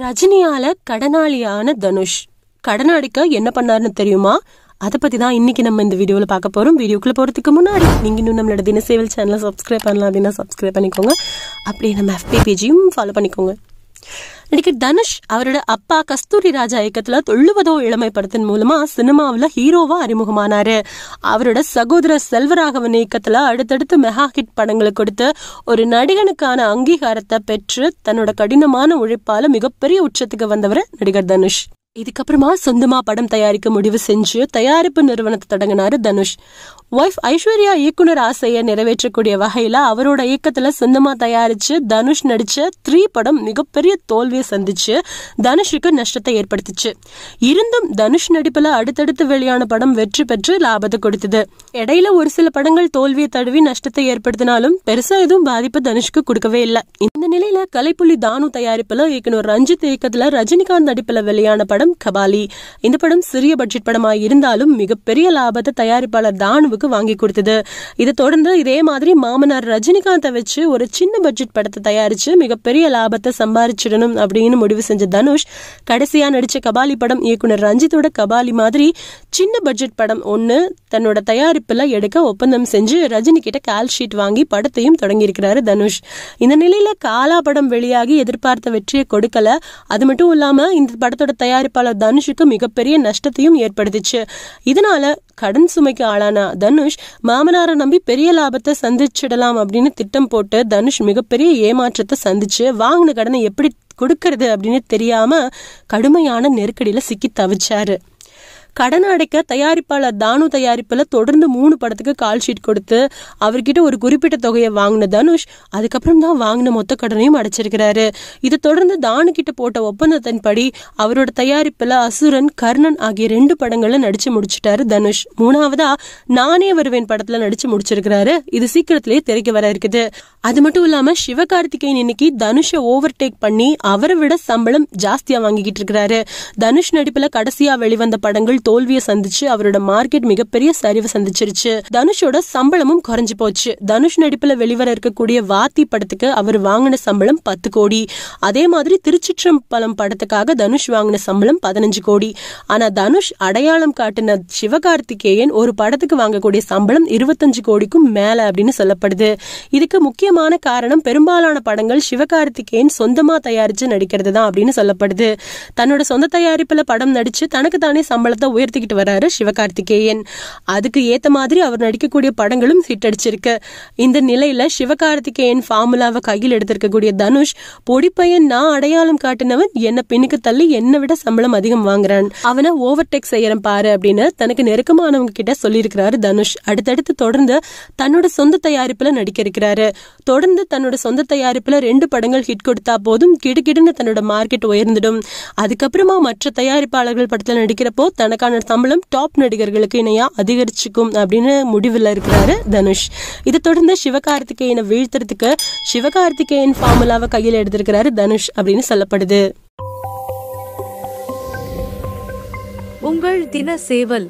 ரஜினியால கடனாளியான தனுஷ் கடனாடிக்க என்ன பண்ணாருன்னு தெரியுமா அதை பற்றி தான் இன்றைக்கி நம்ம இந்த வீடியோவில் பார்க்க போகிறோம் வீடியோக்குள்ள போகிறதுக்கு முன்னாடி நீங்கள் இன்னும் நம்மளோட தினசேவல் சேனல் சப்ஸ்கிரைப் பண்ணலாம் அப்படின்னா சப்ஸ்கிரைப் பண்ணிக்கோங்க அப்படியே நம்ம எஃபி பேஜையும் ஃபாலோ பண்ணிக்கோங்க நடிகர் தனுஷ் அவரோட அப்பா கஸ்தூரி ராஜா இயக்கத்துல தொள்ளுவதோ இளமை படத்தின் மூலமா சினிமாவில் ஹீரோவா அறிமுகமானாரு அவரோட சகோதரர் செல்வராகவன் இயக்கத்துல அடுத்தடுத்து மெகா ஹிட் படங்களை கொடுத்து ஒரு நடிகனுக்கான அங்கீகாரத்தை பெற்று தன்னோட கடினமான உழைப்பால மிகப்பெரிய உச்சத்துக்கு வந்தவர் நடிகர் தனுஷ் இதுக்கப்புறமா சொந்தமா படம் தயாரிக்க முடிவு செஞ்சு தயாரிப்பு நிறுவனத்தை தொடங்கினாரு தனுஷ் ஒய்ஃப் ஐஸ்வர்யா இயக்குனர் ஆசையை நிறைவேற்றக்கூடிய வகையில அவரோட இயக்கத்துல சொந்தமா தயாரிச்சு தனுஷ் நடிச்ச த்ரீ படம் மிகப்பெரிய தோல்வியை சந்திச்சு தனுஷுக்கு நஷ்டத்தை ஏற்படுத்துச்சு இருந்தும் தனுஷ் நடிப்புல அடுத்தடுத்து வெளியான படம் வெற்றி பெற்று லாபத்தை கொடுத்தது இடையில ஒரு சில படங்கள் தோல்வியை தழுவி நஷ்டத்தை ஏற்படுத்தினாலும் பெருசா எதுவும் பாதிப்பு தனுஷ்க்கு கொடுக்கவே இல்லை இந்த நிலையில கலைப்புள்ளி தானு தயாரிப்புல இயக்குனர் ரஞ்சித் இயக்கத்துல ரஜினிகாந்த் நடிப்புல வெளியான படம் படம் கபாலி இந்த படம் சிறிய பட்ஜெட் படமாக இருந்தாலும் மிகப்பெரிய லாபத்தை தயாரிப்பாளர் தானுவுக்கு வாங்கி கொடுத்தது இதை தொடர்ந்து இதே மாதிரி மாமனார் ரஜினிகாந்தை வச்சு ஒரு சின்ன பட்ஜெட் படத்தை தயாரிச்சு மிகப்பெரிய லாபத்தை சம்பாரிச்சிடணும் அப்படின்னு முடிவு செஞ்ச தனுஷ் கடைசியா நடிச்ச கபாலி படம் இயக்குனர் ரஞ்சித்தோட கபாலி மாதிரி சின்ன பட்ஜெட் படம் ஒன்று தன்னோட தயாரிப்புல எடுக்க ஒப்பந்தம் செஞ்சு ரஜினி கிட்ட கால் ஷீட் வாங்கி படத்தையும் தொடங்கியிருக்கிறாரு தனுஷ் இந்த நிலையில காலா படம் வெளியாகி எதிர்பார்த்த வெற்றியை கொடுக்கல அது மட்டும் இல்லாம இந்த படத்தோட தயாரிப்பு தயாரிப்பாளர் தனுஷுக்கு மிகப்பெரிய நஷ்டத்தையும் ஏற்படுத்திச்சு இதனால கடன் சுமைக்கு ஆளான தனுஷ் மாமனாரை நம்பி பெரிய லாபத்தை சந்திச்சிடலாம் அப்படின்னு திட்டம் போட்டு தனுஷ் மிகப்பெரிய ஏமாற்றத்தை சந்திச்சு வாங்கின கடனை எப்படி கொடுக்கறது அப்படின்னு தெரியாம கடுமையான நெருக்கடியில சிக்கி தவிச்சாரு கடன் அடைக்க தயாரிப்பாளர் தானு தயாரிப்பில் தொடர்ந்து மூணு படத்துக்கு கால் ஷீட் கொடுத்து அவர்கிட்ட ஒரு குறிப்பிட்ட தொகையை வாங்கின தனுஷ் அதுக்கப்புறம் தான் வாங்கின மொத்த கடனையும் அடைச்சிருக்கிறாரு இதை தொடர்ந்து தானு கிட்ட போட்ட ஒப்பந்தத்தின்படி அவரோட தயாரிப்பில் அசுரன் கர்ணன் ஆகிய ரெண்டு படங்களை நடிச்சு முடிச்சிட்டாரு தனுஷ் மூணாவதா நானே வருவேன் படத்துல நடிச்சு முடிச்சிருக்கிறாரு இது சீக்கிரத்திலேயே தெரிக்க வர இருக்குது அது மட்டும் இல்லாம சிவகார்த்திகேயன் இன்னைக்கு தனுஷை ஓவர் டேக் பண்ணி அவரை விட சம்பளம் ஜாஸ்தியா வாங்கிக்கிட்டு இருக்கிறாரு தனுஷ் நடிப்புல கடைசியா வெளிவந்த படங்கள் தோல்வியை சந்திச்சு அவரோட மார்க்கெட் மிகப்பெரிய சரிவை சந்திச்சிருச்சு தனுஷோட சம்பளமும் குறைஞ்சு போச்சு தனுஷ் நடிப்புல வெளிவர இருக்கக்கூடிய வாத்தி படத்துக்கு அவர் வாங்கின சம்பளம் பத்து கோடி அதே மாதிரி திருச்சிற்றம்பலம் படத்துக்காக தனுஷ் வாங்கின சம்பளம் பதினஞ்சு கோடி ஆனா தனுஷ் அடையாளம் காட்டின சிவகார்த்திகேயன் ஒரு படத்துக்கு வாங்கக்கூடிய சம்பளம் இருபத்தஞ்சு கோடிக்கும் மேல அப்படின்னு சொல்லப்படுது இதுக்கு முக்கியமான காரணம் பெரும்பாலான படங்கள் சிவகார்த்திகேயன் சொந்தமா தயாரிச்சு நடிக்கிறது தான் அப்படின்னு சொல்லப்படுது தன்னோட சொந்த தயாரிப்புல படம் நடிச்சு தனக்கு தானே சம்பளத்தை பெருசா உயர்த்திக்கிட்டு வர்றாரு சிவகார்த்திகேயன் அதுக்கு ஏத்த மாதிரி அவர் நடிக்கக்கூடிய படங்களும் ஹிட் இந்த நிலையில சிவகார்த்திகேயன் ஃபார்முலாவை கையில் எடுத்திருக்கக்கூடிய தனுஷ் பொடிப்பையன் நான் அடையாளம் காட்டினவன் என்ன பின்னுக்கு தள்ளி என்னை விட சம்பளம் அதிகம் வாங்குறான் அவனை ஓவர் டேக் செய்யறேன் பாரு அப்படின்னு தனக்கு நெருக்கமானவங்க கிட்ட சொல்லியிருக்கிறாரு தனுஷ் அடுத்தடுத்து தொடர்ந்து தன்னோட சொந்த தயாரிப்புல நடிக்க இருக்கிறாரு தொடர்ந்து தன்னோட சொந்த தயாரிப்புல ரெண்டு படங்கள் ஹிட் கொடுத்தா போதும் கிடுகிடுன்னு தன்னோட மார்க்கெட் உயர்ந்துடும் அதுக்கப்புறமா மற்ற தயாரிப்பாளர்கள் படத்துல நடிக்கிறப்போ தனக்கு அவருக்கான தமிழும் டாப் நடிகர்களுக்கு இணையா அதிகரிச்சுக்கும் அப்படின்னு முடிவில் இருக்கிறாரு தனுஷ் இதை தொடர்ந்து சிவகார்த்திகேயனை வீழ்த்துறதுக்கு சிவகார்த்திகேயன் ஃபார்முலாவை கையில் எடுத்திருக்கிறாரு தனுஷ் அப்படின்னு சொல்லப்படுது உங்கள் தின சேவல்